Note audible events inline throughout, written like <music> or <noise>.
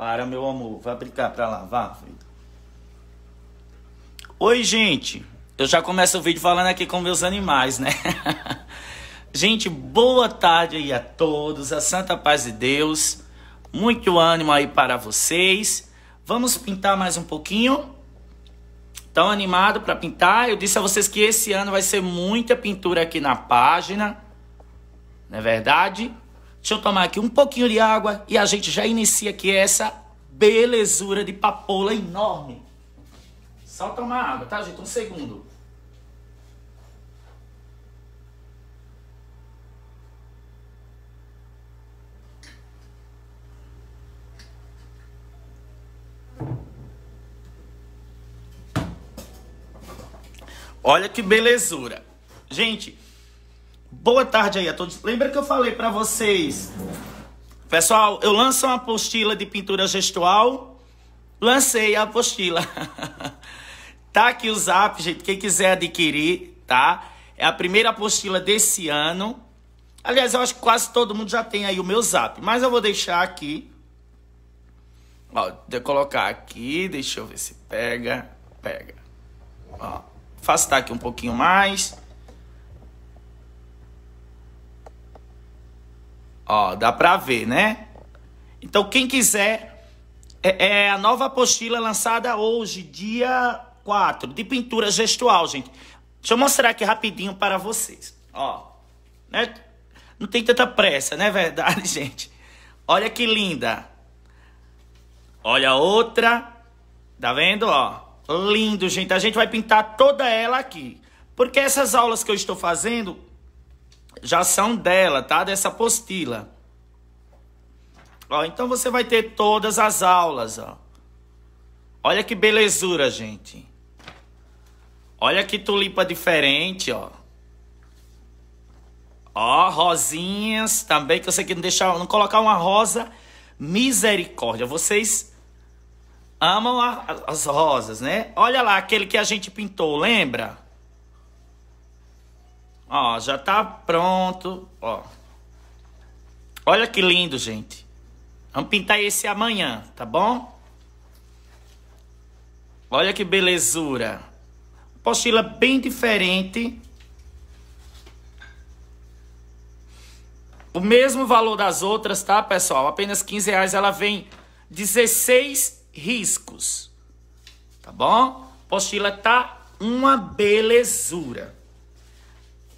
Para, meu amor. Vai brincar pra lá, vá, filho. Oi, gente. Eu já começo o vídeo falando aqui com meus animais, né? <laughs> gente, boa tarde aí a todos. A santa paz de Deus. Muito ânimo aí para vocês. Vamos pintar mais um pouquinho? Tão animado para pintar? Eu disse a vocês que esse ano vai ser muita pintura aqui na página. Não é verdade? Deixa eu tomar aqui um pouquinho de água e a gente já inicia aqui essa belezura de papoula enorme. Só tomar água, tá, gente? Um segundo. Olha que belezura. Gente, Boa tarde aí a todos. Lembra que eu falei para vocês? Pessoal, eu lanço uma apostila de pintura gestual. Lancei a apostila. <laughs> tá aqui o zap, gente. Quem quiser adquirir, tá? É a primeira apostila desse ano. Aliás, eu acho que quase todo mundo já tem aí o meu zap. Mas eu vou deixar aqui. Ó, vou colocar aqui. Deixa eu ver se pega. Pega. Ó, afastar tá aqui um pouquinho mais. Ó, dá pra ver, né? Então, quem quiser, é, é a nova apostila lançada hoje, dia 4, de pintura gestual, gente. Deixa eu mostrar aqui rapidinho para vocês. Ó, né? Não tem tanta pressa, né, <laughs> verdade, gente? Olha que linda. Olha outra. Tá vendo, ó? Lindo, gente. A gente vai pintar toda ela aqui. Porque essas aulas que eu estou fazendo já são dela, tá? Dessa apostila. Ó, então você vai ter todas as aulas, ó. Olha que belezura, gente. Olha que tulipa diferente, ó. Ó, rosinhas também, que eu sei que não deixar, não colocar uma rosa misericórdia. Vocês amam a, as rosas, né? Olha lá aquele que a gente pintou, lembra? Ó, já tá pronto, ó. Olha que lindo, gente. Vamos pintar esse amanhã, tá bom? Olha que belezura. postila bem diferente. O mesmo valor das outras, tá, pessoal? Apenas 15 reais. Ela vem 16 riscos. Tá bom? postila tá uma belezura.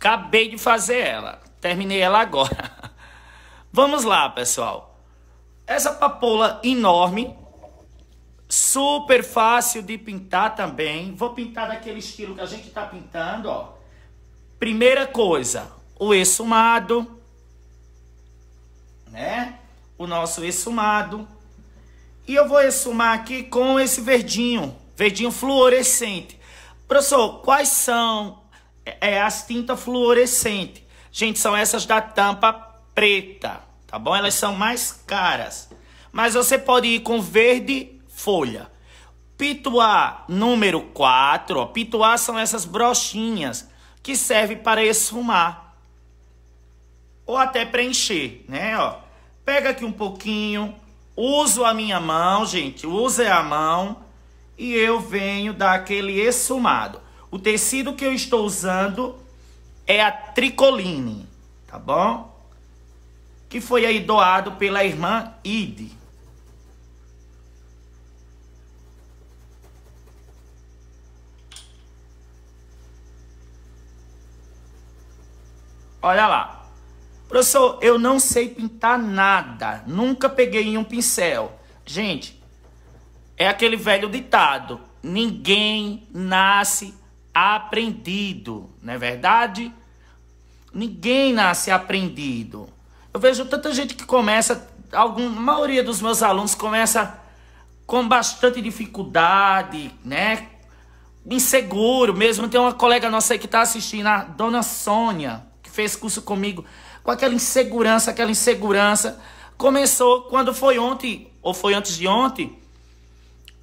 Acabei de fazer ela. Terminei ela agora. <laughs> Vamos lá, pessoal. Essa papoula enorme. Super fácil de pintar também. Vou pintar daquele estilo que a gente está pintando, ó. Primeira coisa, o exumado. Né? O nosso exumado. E eu vou exumar aqui com esse verdinho. Verdinho fluorescente. Professor, quais são é, é as tintas fluorescentes. Gente, são essas da tampa preta, tá bom? Elas são mais caras. Mas você pode ir com verde folha. Pituá número 4, ó. Pituá são essas brochinhas que servem para esfumar. Ou até preencher, né, ó. Pega aqui um pouquinho, uso a minha mão, gente, use a mão e eu venho dar aquele esfumado. O tecido que eu estou usando é a tricoline, tá bom? Que foi aí doado pela irmã Ide. Olha lá. Professor, eu não sei pintar nada. Nunca peguei um pincel. Gente, é aquele velho ditado: ninguém nasce aprendido, não é verdade? Ninguém nasce aprendido. Eu vejo tanta gente que começa, algum, a maioria dos meus alunos começa com bastante dificuldade, né? Inseguro mesmo. Tem uma colega nossa aí que está assistindo, a dona Sônia, que fez curso comigo, com aquela insegurança, aquela insegurança. Começou quando foi ontem, ou foi antes de ontem,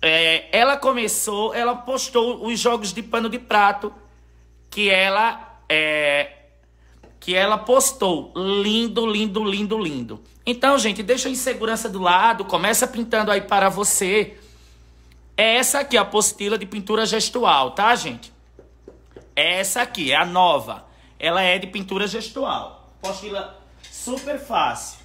é, ela começou, ela postou os jogos de pano de prato que ela é, que ela postou. Lindo, lindo, lindo, lindo. Então, gente, deixa a insegurança do lado, começa pintando aí para você. É essa aqui, a apostila de pintura gestual, tá, gente? É essa aqui, é a nova. Ela é de pintura gestual. Apostila super fácil.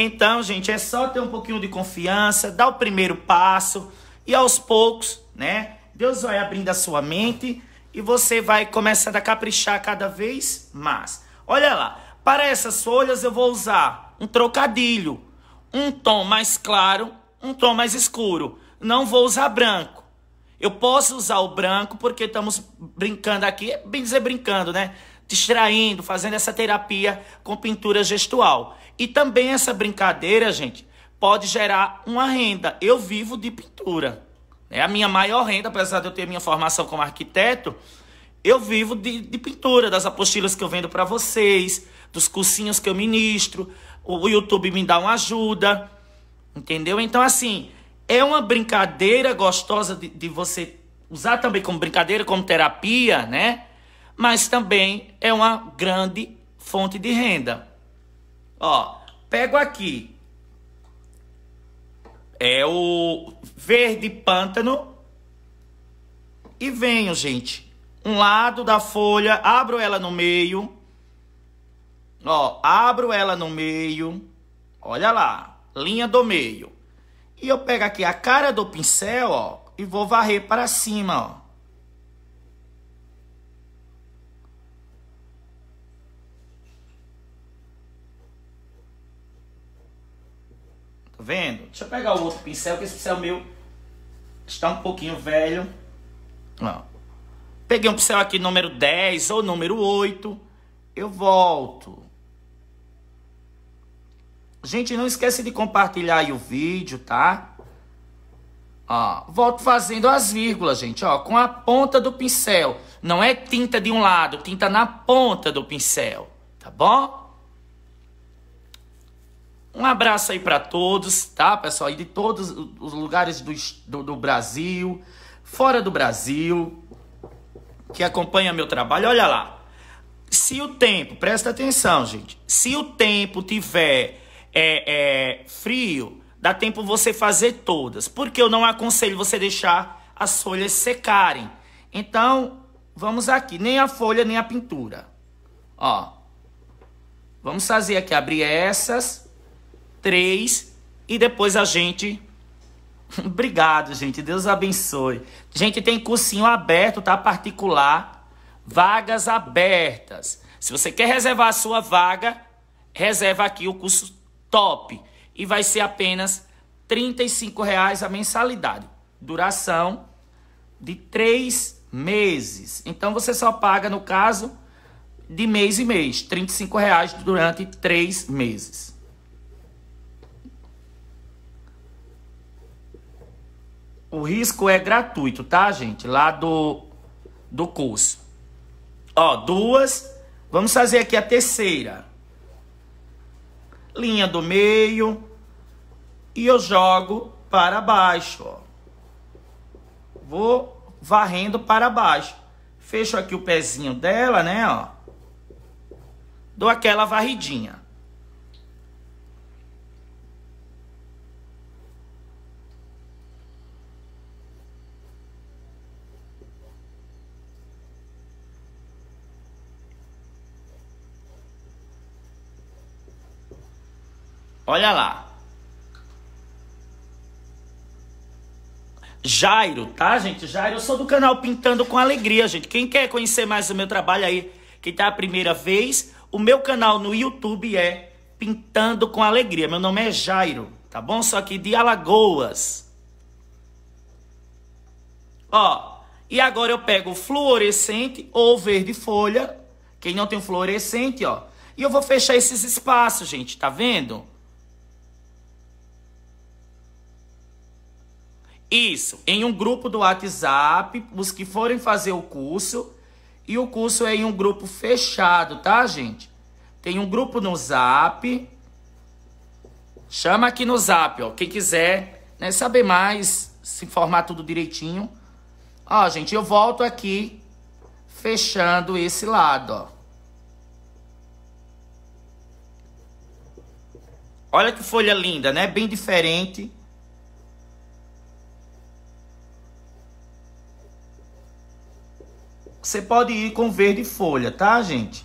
Então, gente, é só ter um pouquinho de confiança, dar o primeiro passo e aos poucos, né? Deus vai abrindo a sua mente e você vai começando a caprichar cada vez mais. Olha lá, para essas folhas eu vou usar um trocadilho, um tom mais claro, um tom mais escuro. Não vou usar branco. Eu posso usar o branco porque estamos brincando aqui, é bem dizer brincando, né? distraindo, fazendo essa terapia com pintura gestual. E também essa brincadeira, gente, pode gerar uma renda. Eu vivo de pintura. É a minha maior renda, apesar de eu ter minha formação como arquiteto, eu vivo de, de pintura, das apostilas que eu vendo para vocês, dos cursinhos que eu ministro, o YouTube me dá uma ajuda, entendeu? Então, assim, é uma brincadeira gostosa de, de você usar também como brincadeira, como terapia, né? mas também é uma grande fonte de renda. Ó, pego aqui. É o verde pântano. E venho, gente. Um lado da folha, abro ela no meio. Ó, abro ela no meio. Olha lá, linha do meio. E eu pego aqui a cara do pincel, ó, e vou varrer para cima, ó. vendo? Deixa eu pegar o outro pincel, que esse pincel meu está um pouquinho velho. não. Peguei um pincel aqui número 10 ou número 8. Eu volto. Gente, não esquece de compartilhar aí o vídeo, tá? Ó, volto fazendo as vírgulas, gente, ó, com a ponta do pincel. Não é tinta de um lado, tinta na ponta do pincel, tá bom? Um abraço aí para todos, tá, pessoal? E de todos os lugares do, do, do Brasil, fora do Brasil, que acompanha meu trabalho. Olha lá. Se o tempo, presta atenção, gente. Se o tempo tiver é, é, frio, dá tempo você fazer todas. Porque eu não aconselho você deixar as folhas secarem. Então, vamos aqui. Nem a folha, nem a pintura. Ó. Vamos fazer aqui, abrir essas três e depois a gente. <laughs> Obrigado, gente. Deus abençoe. Gente, tem cursinho aberto, tá? Particular. Vagas abertas. Se você quer reservar a sua vaga, reserva aqui o curso top. E vai ser apenas R$ reais a mensalidade. Duração de três meses. Então você só paga, no caso, de mês em mês. R$ reais durante três meses. O risco é gratuito, tá, gente? Lá do, do curso. Ó, duas. Vamos fazer aqui a terceira. Linha do meio. E eu jogo para baixo, ó. Vou varrendo para baixo. Fecho aqui o pezinho dela, né, ó. Dou aquela varridinha. Olha lá. Jairo, tá, gente? Jairo, eu sou do canal Pintando com Alegria, gente. Quem quer conhecer mais o meu trabalho aí, quem tá a primeira vez, o meu canal no YouTube é Pintando com Alegria. Meu nome é Jairo, tá bom? Só que de Alagoas. Ó, e agora eu pego fluorescente ou verde folha. Quem não tem fluorescente, ó. E eu vou fechar esses espaços, gente, tá vendo? Tá vendo? Isso, em um grupo do WhatsApp, os que forem fazer o curso, e o curso é em um grupo fechado, tá, gente? Tem um grupo no Zap. Chama aqui no Zap, ó, quem quiser, né, saber mais, se informar tudo direitinho. Ó, gente, eu volto aqui fechando esse lado, ó. Olha que folha linda, né? Bem diferente Você pode ir com verde folha, tá, gente?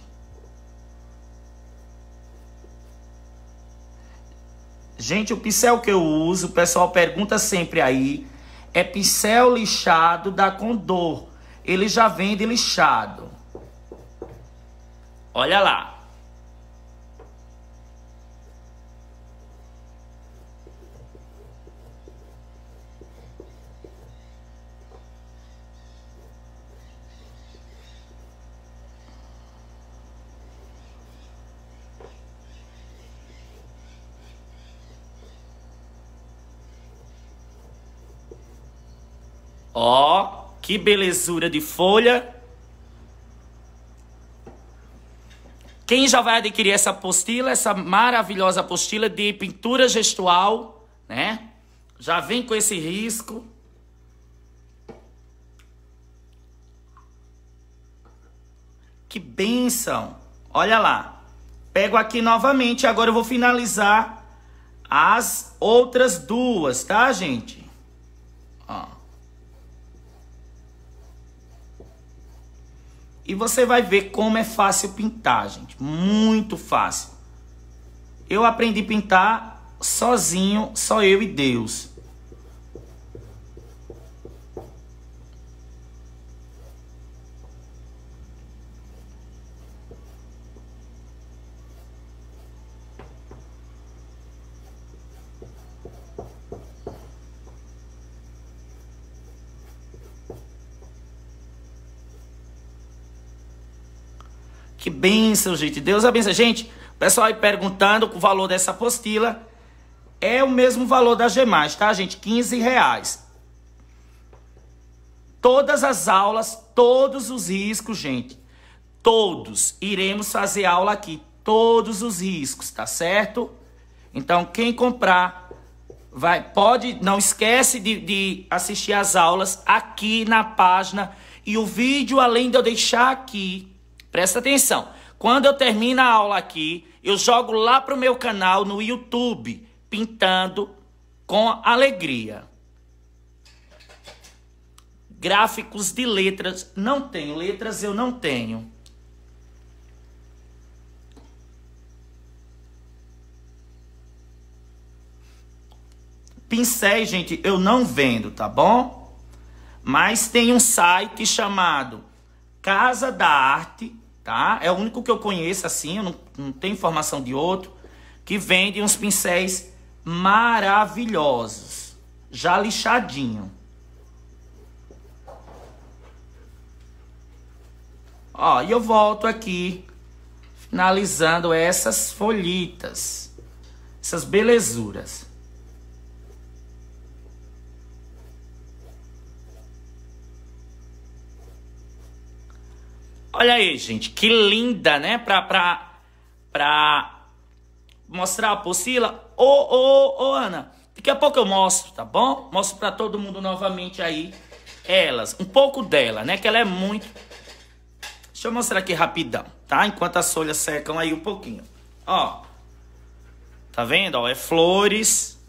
Gente, o pincel que eu uso, o pessoal pergunta sempre aí, é pincel lixado da Condor. Ele já vende lixado. Olha lá. Ó, que belezura de folha. Quem já vai adquirir essa apostila, essa maravilhosa apostila de pintura gestual, né? Já vem com esse risco. Que benção! Olha lá. Pego aqui novamente, agora eu vou finalizar as outras duas, tá, gente? E você vai ver como é fácil pintar, gente. Muito fácil. Eu aprendi a pintar sozinho, só eu e Deus. gente. Deus abençoe. Gente, o pessoal aí perguntando o valor dessa apostila. É o mesmo valor das demais, tá, gente? 15 reais. Todas as aulas, todos os riscos, gente. Todos. Iremos fazer aula aqui. Todos os riscos, tá certo? Então, quem comprar, vai, pode, não esquece de, de assistir as aulas aqui na página. E o vídeo, além de eu deixar aqui, presta atenção. Quando eu termino a aula aqui, eu jogo lá para o meu canal no YouTube, pintando com alegria. Gráficos de letras, não tenho. Letras eu não tenho. Pincéis, gente, eu não vendo, tá bom? Mas tem um site chamado Casa da Arte tá? É o único que eu conheço assim, eu não, não tenho informação de outro, que vende uns pincéis maravilhosos, já lixadinho. Ó, e eu volto aqui, finalizando essas folhitas, essas belezuras. Olha aí, gente, que linda, né? Pra, pra, pra mostrar a apostila. Ô, ô, ô, Ana, daqui a pouco eu mostro, tá bom? Mostro pra todo mundo novamente aí elas, um pouco dela, né? Que ela é muito... Deixa eu mostrar aqui rapidão, tá? Enquanto as folhas secam aí um pouquinho. Ó, tá vendo? Ó, é flores,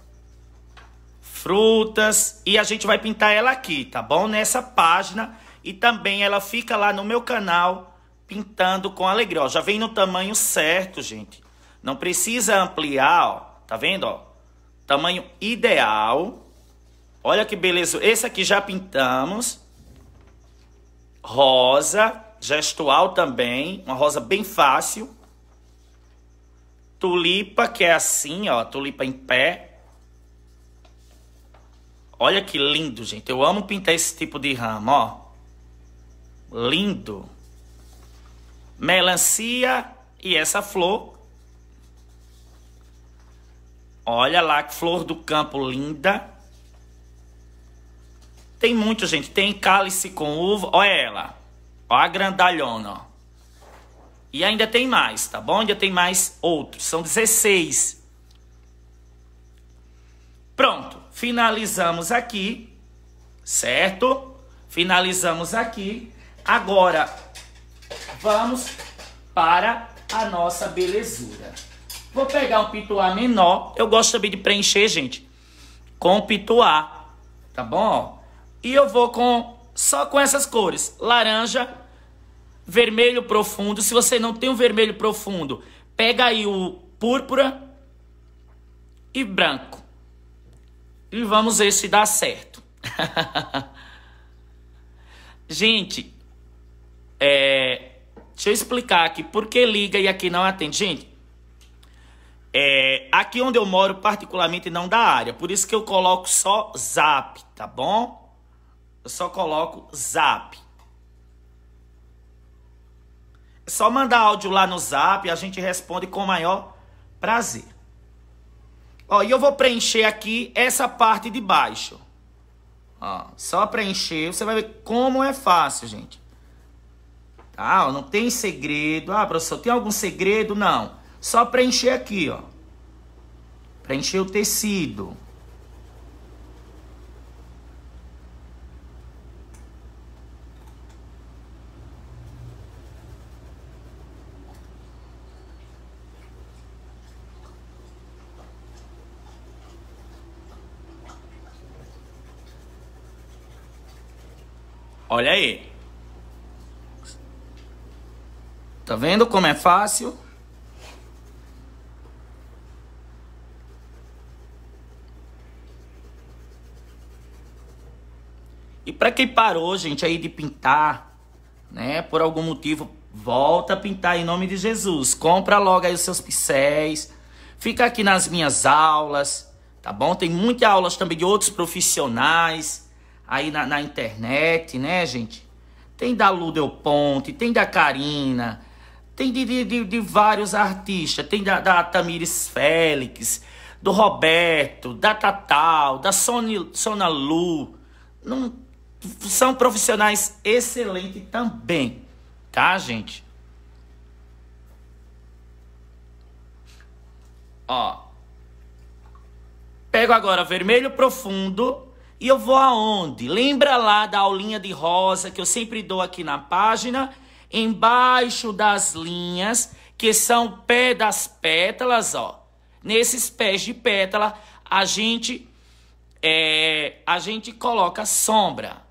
frutas e a gente vai pintar ela aqui, tá bom? Nessa página e também ela fica lá no meu canal pintando com alegria. Ó, já vem no tamanho certo, gente. Não precisa ampliar, ó. Tá vendo, ó? Tamanho ideal. Olha que beleza. Esse aqui já pintamos. Rosa. Gestual também. Uma rosa bem fácil. Tulipa, que é assim, ó. Tulipa em pé. Olha que lindo, gente. Eu amo pintar esse tipo de ramo, ó lindo. Melancia e essa flor. Olha lá que flor do campo linda. Tem muito, gente. Tem cálice com uva. Olha ela. Olha a grandalhona. Ó. E ainda tem mais, tá bom? Ainda tem mais outros. São 16. Pronto. Finalizamos aqui. Certo? Finalizamos aqui. Agora, vamos para a nossa belezura. Vou pegar um pituá menor. Eu gosto também de preencher, gente, com pituá, tá bom? E eu vou com só com essas cores: laranja, vermelho profundo. Se você não tem um vermelho profundo, pega aí o púrpura e branco. E vamos ver se dá certo. <laughs> gente, é, deixa eu explicar aqui por que liga e aqui não atende. Gente, é, aqui onde eu moro, particularmente, não da área. Por isso que eu coloco só zap, tá bom? Eu só coloco zap. É só mandar áudio lá no zap, a gente responde com o maior prazer. Ó, e eu vou preencher aqui essa parte de baixo. Ó, só preencher, você vai ver como é fácil, gente. Ah, não tem segredo. Ah, professor, tem algum segredo? Não. Só preencher aqui, ó. Preencher o tecido. Olha aí. Tá vendo como é fácil? E para quem parou, gente, aí de pintar, né, por algum motivo, volta a pintar em nome de Jesus. Compra logo aí os seus pincéis. Fica aqui nas minhas aulas, tá bom? Tem muitas aulas também de outros profissionais aí na, na internet, né, gente? Tem da Ludel Ponte, tem da Karina, tem de, de, de, vários artistas. Tem da, da Tamires Félix, do Roberto, da Tatal, da Sony, Sona Lu. Não, são profissionais excelentes também, tá, gente? Ó. Pego agora vermelho profundo e eu vou aonde? Lembra lá da aulinha de rosa que eu sempre dou aqui na página? embaixo das linhas, que são pé das pétalas, ó. Nesses pés de pétala, a gente, é, a gente coloca sombra.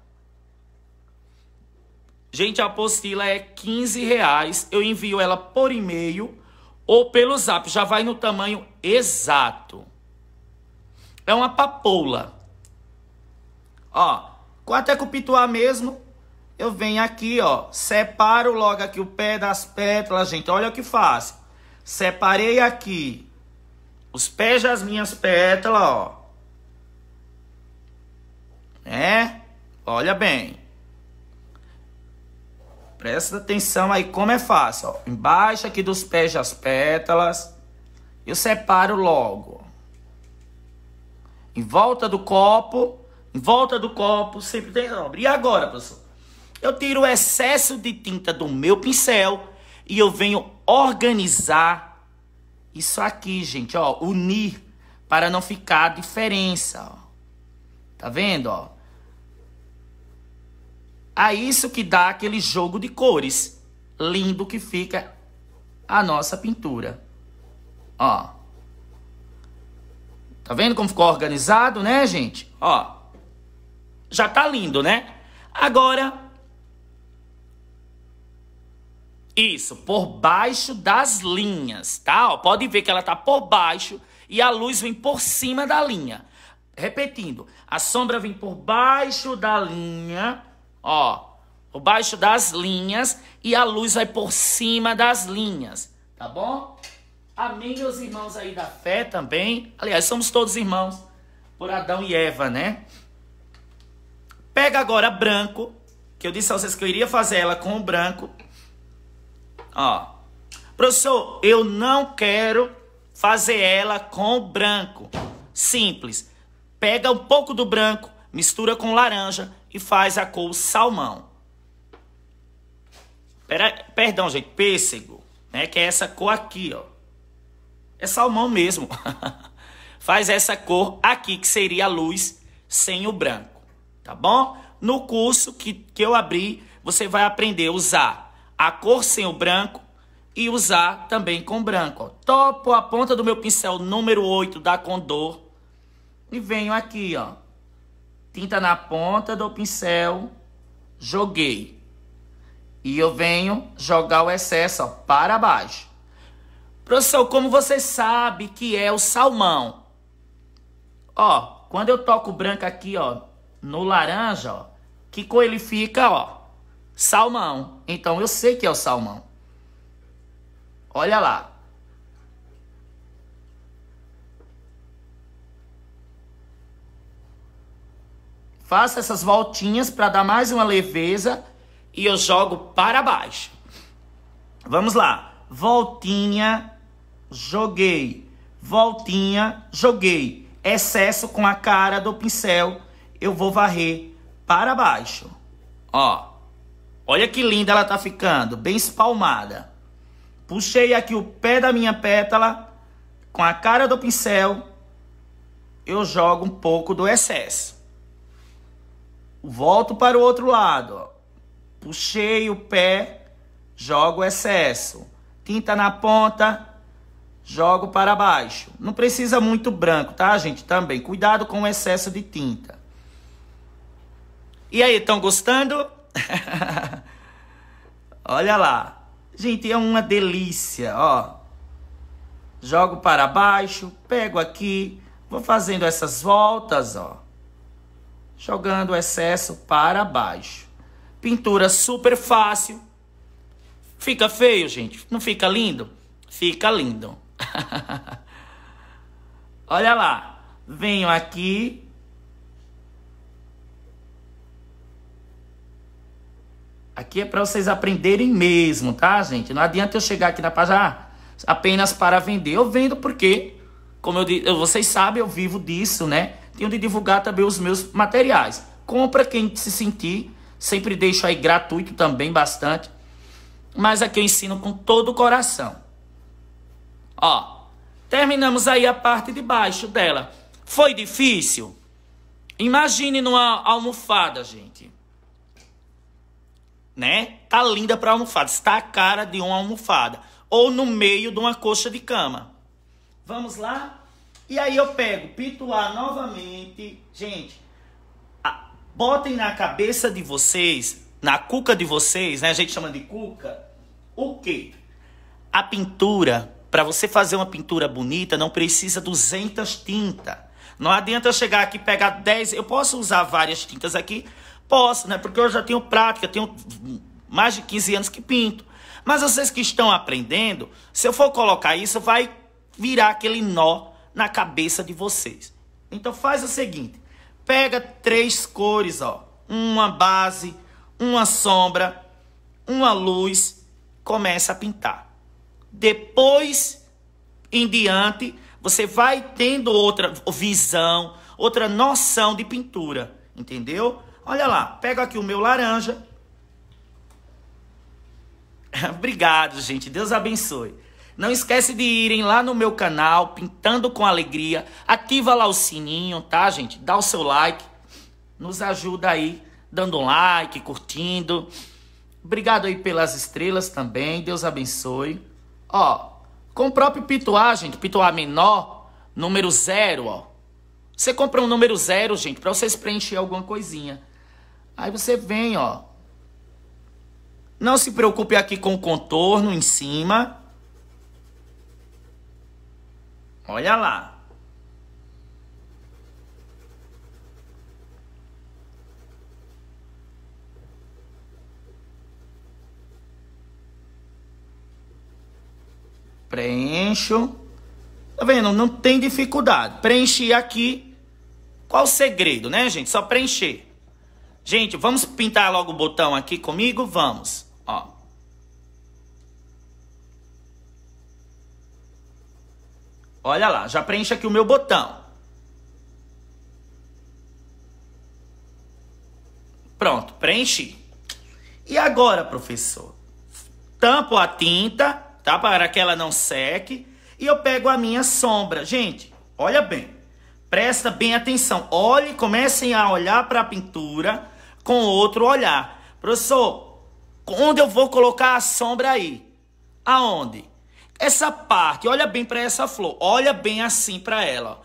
Gente, a apostila é 15 reais. Eu envio ela por e-mail ou pelo zap. Já vai no tamanho exato. É uma papoula. Ó, quanto é cupituá mesmo? eu venho aqui, ó, separo logo aqui o pé das pétalas, gente. Olha o que faço. Separei aqui os pés das minhas pétalas, ó. É? Olha bem. Presta atenção aí como é fácil, ó. Embaixo aqui dos pés das pétalas, eu separo logo. Em volta do copo, em volta do copo, sempre tem obra. E agora, professor? Eu tiro o excesso de tinta do meu pincel e eu venho organizar isso aqui, gente, ó, unir para não ficar diferença, ó. Tá vendo, ó? É isso que dá aquele jogo de cores lindo que fica a nossa pintura. Ó. Tá vendo como ficou organizado, né, gente? Ó. Já tá lindo, né? Agora Isso, por baixo das linhas, tá? Ó, pode ver que ela tá por baixo e a luz vem por cima da linha. Repetindo, a sombra vem por baixo da linha, ó, por baixo das linhas e a luz vai por cima das linhas, tá bom? Amém, meus irmãos aí da fé também. Aliás, somos todos irmãos por Adão e Eva, né? Pega agora branco, que eu disse a vocês que eu iria fazer ela com o branco. Ó. Professor, eu não quero fazer ela com branco. Simples. Pega um pouco do branco, mistura com laranja e faz a cor salmão. Pera, perdão, gente, pêssego, né? Que é essa cor aqui, ó. É salmão mesmo. <laughs> faz essa cor aqui, que seria a luz sem o branco, tá bom? No curso que, que eu abri, você vai aprender a usar a cor sem o branco e usar também com branco. Ó. Topo a ponta do meu pincel número 8 da Condor e venho aqui, ó. Tinta na ponta do pincel, joguei. E eu venho jogar o excesso ó, para baixo. Professor, como você sabe que é o salmão? Ó, quando eu toco branco aqui, ó, no laranja, ó, que cor ele fica, ó? Salmão. Então eu sei que é o salmão. Olha lá. Faço essas voltinhas para dar mais uma leveza e eu jogo para baixo. Vamos lá. Voltinha, joguei. Voltinha, joguei. Excesso com a cara do pincel, eu vou varrer para baixo. Ó. Olha que linda ela tá ficando, bem espalmada. Puxei aqui o pé da minha pétala, com a cara do pincel, eu jogo um pouco do excesso. Volto para o outro lado, ó. puxei o pé, jogo o excesso. Tinta na ponta, jogo para baixo. Não precisa muito branco, tá, gente? Também, cuidado com o excesso de tinta. E aí, estão gostando? <laughs> Olha lá. Gente, é uma delícia, ó. Jogo para baixo, pego aqui, vou fazendo essas voltas, ó. Jogando o excesso para baixo. Pintura super fácil. Fica feio, gente? Não fica lindo? Fica lindo. <laughs> Olha lá. Venho aqui, Aqui é para vocês aprenderem mesmo, tá, gente? Não adianta eu chegar aqui na página ah, apenas para vender. Eu vendo porque, como eu, vocês sabem, eu vivo disso, né? Tenho de divulgar também os meus materiais. Compra quem se sentir. Sempre deixo aí gratuito também bastante. Mas aqui eu ensino com todo o coração. Ó, terminamos aí a parte de baixo dela. Foi difícil? Imagine numa almofada, gente né? Tá linda para almofada, está a cara de uma almofada ou no meio de uma coxa de cama. Vamos lá? E aí eu pego pituá novamente. Gente, a, botem na cabeça de vocês, na cuca de vocês, né? A gente chama de cuca. O quê? A pintura, para você fazer uma pintura bonita, não precisa 200 tintas. Não adianta eu chegar aqui e pegar 10. Eu posso usar várias tintas aqui, Posso, né? Porque eu já tenho prática, tenho mais de 15 anos que pinto. Mas vocês que estão aprendendo, se eu for colocar isso, vai virar aquele nó na cabeça de vocês. Então faz o seguinte: pega três cores, ó, uma base, uma sombra, uma luz, começa a pintar. Depois em diante, você vai tendo outra visão, outra noção de pintura, entendeu? Olha lá, pego aqui o meu laranja. <laughs> Obrigado, gente. Deus abençoe. Não esquece de irem lá no meu canal, Pintando com Alegria. Ativa lá o sininho, tá, gente? Dá o seu like. Nos ajuda aí, dando um like, curtindo. Obrigado aí pelas estrelas também. Deus abençoe. Ó, com o próprio Pituá, gente, Pituá menor, número zero, ó. Você compra um número zero, gente, para vocês preencher alguma coisinha. Aí você vem, ó. Não se preocupe aqui com o contorno em cima. Olha lá. Preencho. Tá vendo? Não tem dificuldade. Preencher aqui. Qual o segredo, né, gente? Só preencher. Gente, vamos pintar logo o botão aqui comigo? Vamos. Ó. Olha lá, já preenche aqui o meu botão. Pronto, preenchi. E agora, professor? Tampo a tinta, tá? Para que ela não seque. E eu pego a minha sombra. Gente, olha bem. Presta bem atenção. Olhe, comecem a olhar para a pintura com outro olhar. Professor, onde eu vou colocar a sombra aí? Aonde? Essa parte, olha bem para essa flor, olha bem assim para ela.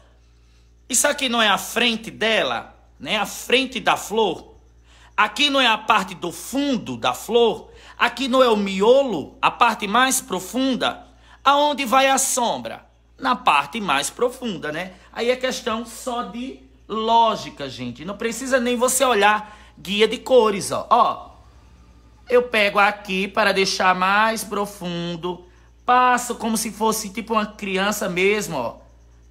Isso aqui não é a frente dela, né? A frente da flor. Aqui não é a parte do fundo da flor, aqui não é o miolo, a parte mais profunda. Aonde vai a sombra? Na parte mais profunda, né? Aí é questão só de lógica, gente. Não precisa nem você olhar guia de cores, ó. ó. Eu pego aqui para deixar mais profundo, passo como se fosse tipo uma criança mesmo, ó.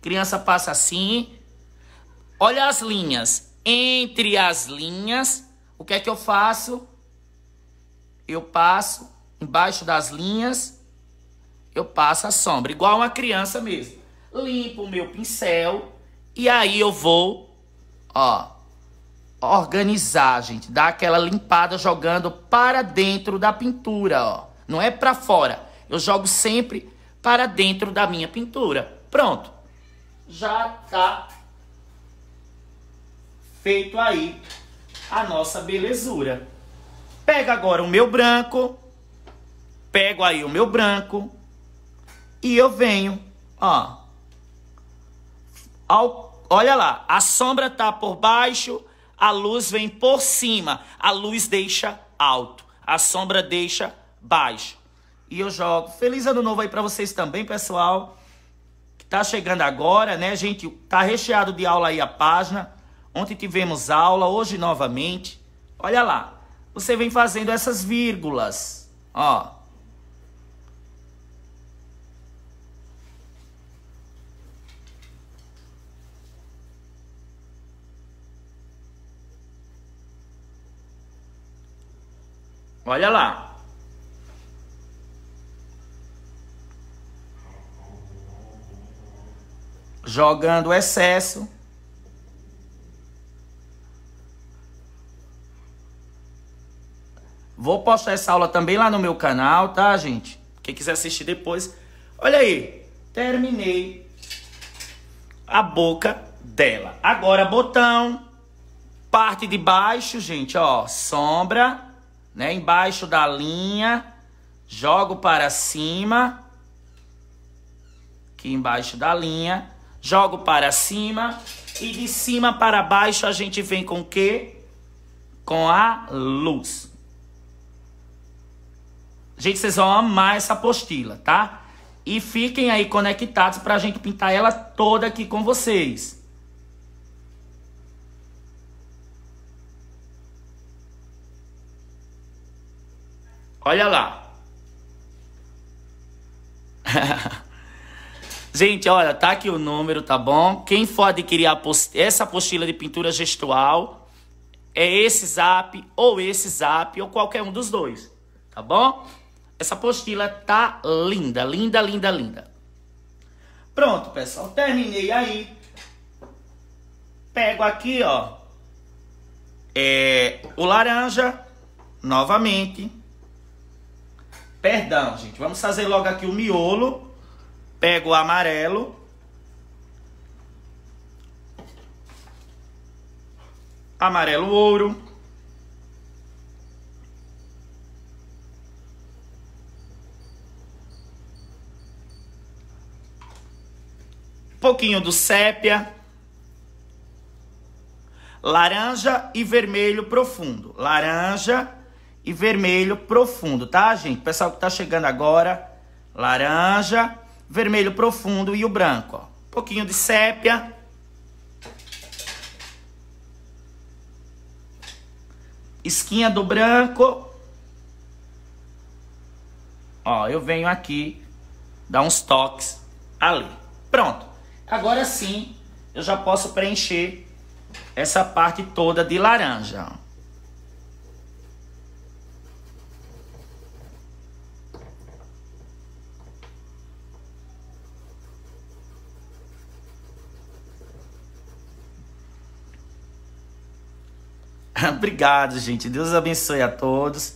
Criança passa assim. Olha as linhas. Entre as linhas, o que é que eu faço? Eu passo embaixo das linhas, eu passo a sombra, igual uma criança mesmo. Limpo o meu pincel e aí eu vou, ó, organizar, gente. Dar aquela limpada jogando para dentro da pintura, ó. Não é para fora. Eu jogo sempre para dentro da minha pintura. Pronto. Já tá feito aí a nossa belezura. Pega agora o meu branco. Pego aí o meu branco. E eu venho, ó. Ao, olha lá, a sombra tá por baixo, a luz vem por cima, a luz deixa alto, a sombra deixa baixo. E eu jogo. Feliz ano novo aí para vocês também, pessoal. Que tá chegando agora, né, gente? Tá recheado de aula aí a página. Ontem tivemos aula, hoje novamente. Olha lá. Você vem fazendo essas vírgulas, ó. Olha lá. Jogando o excesso. Vou postar essa aula também lá no meu canal, tá, gente? Quem quiser assistir depois. Olha aí. Terminei a boca dela. Agora, botão. Parte de baixo, gente, ó. Sombra né? Embaixo da linha, jogo para cima, aqui embaixo da linha, jogo para cima e de cima para baixo a gente vem com o quê? Com a luz. Gente, vocês vão amar essa apostila, tá? E fiquem aí conectados para a gente pintar ela toda aqui com vocês. Olha lá. <laughs> Gente, olha, tá aqui o número, tá bom? Quem for adquirir post essa apostila de pintura gestual, é esse zap, ou esse zap, ou qualquer um dos dois, tá bom? Essa apostila tá linda, linda, linda, linda. Pronto, pessoal, terminei aí. Pego aqui, ó, é, o laranja, novamente. Perdão, gente. Vamos fazer logo aqui o miolo. Pego o amarelo. Amarelo ouro. pouquinho do sépia, laranja e vermelho profundo. Laranja e vermelho profundo, tá, gente? Pessoal que tá chegando agora, laranja, vermelho profundo e o branco, ó. Um pouquinho de sépia. Esquinha do branco. Ó, eu venho aqui dar uns toques ali. Pronto. Agora sim, eu já posso preencher essa parte toda de laranja, ó. <laughs> Obrigado, gente. Deus abençoe a todos.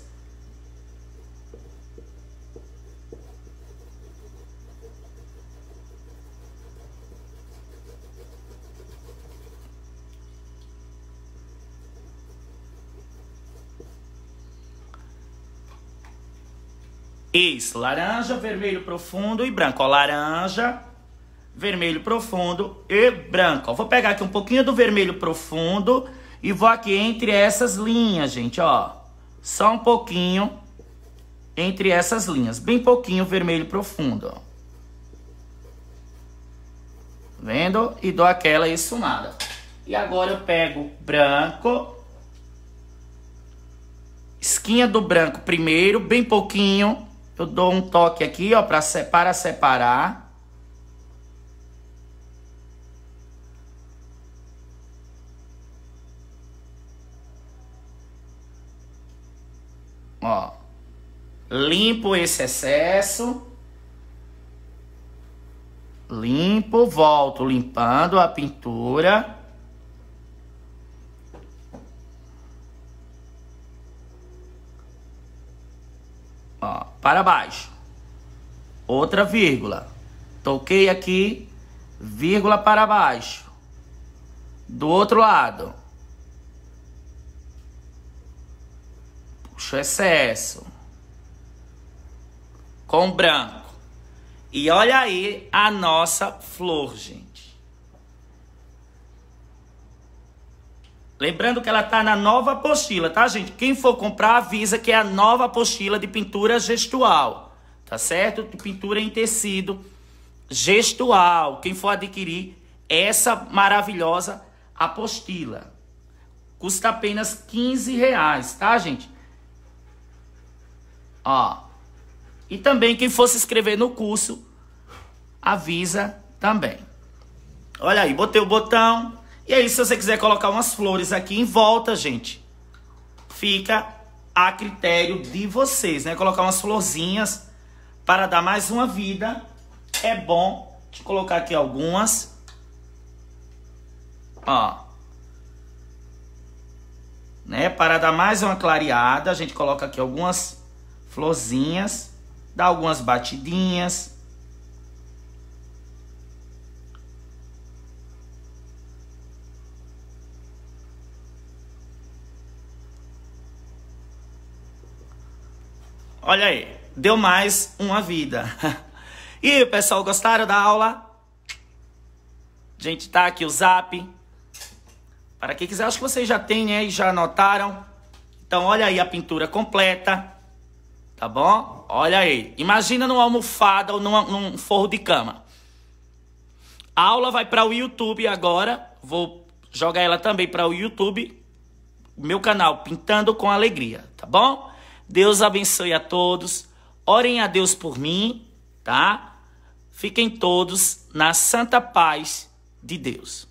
Isso, laranja, vermelho profundo e branco. Ó, laranja, vermelho profundo e branco. Ó, vou pegar aqui um pouquinho do vermelho profundo e vou aqui entre essas linhas, gente, ó. Só um pouquinho entre essas linhas. Bem pouquinho vermelho profundo, ó. Tá vendo? E dou aquela esfumada. E agora eu pego branco. Esquinha do branco primeiro, bem pouquinho. Eu dou um toque aqui, ó, pra, para separar. Ó, limpo esse excesso. Limpo, volto limpando a pintura. Ó, para baixo. Outra vírgula. Toquei aqui, vírgula para baixo. Do outro lado. roxo, excesso. Com branco. E olha aí a nossa flor, gente. Lembrando que ela tá na nova apostila, tá, gente? Quem for comprar, avisa que é a nova apostila de pintura gestual, tá certo? De pintura em tecido gestual. Quem for adquirir essa maravilhosa apostila. Custa apenas 15 reais, tá, gente? Ó. E também quem for se inscrever no curso, avisa também. Olha aí, botei o botão. E aí, se você quiser colocar umas flores aqui em volta, gente, fica a critério de vocês, né? Colocar umas florzinhas para dar mais uma vida. É bom de colocar aqui algumas. Ó. Né? Para dar mais uma clareada, a gente coloca aqui algumas florzinhas, dá algumas batidinhas. Olha aí, deu mais uma vida. <laughs> e aí, pessoal, gostaram da aula? gente, tá aqui o zap. Para quem quiser, acho que vocês já têm, né? E já anotaram. Então, olha aí a pintura completa. Tá bom? Olha aí. Imagina numa almofada ou numa, num forro de cama. A aula vai para o YouTube agora. Vou jogar ela também para o YouTube. Meu canal, Pintando com Alegria. Tá bom? Deus abençoe a todos. Orem a Deus por mim. Tá? Fiquem todos na santa paz de Deus.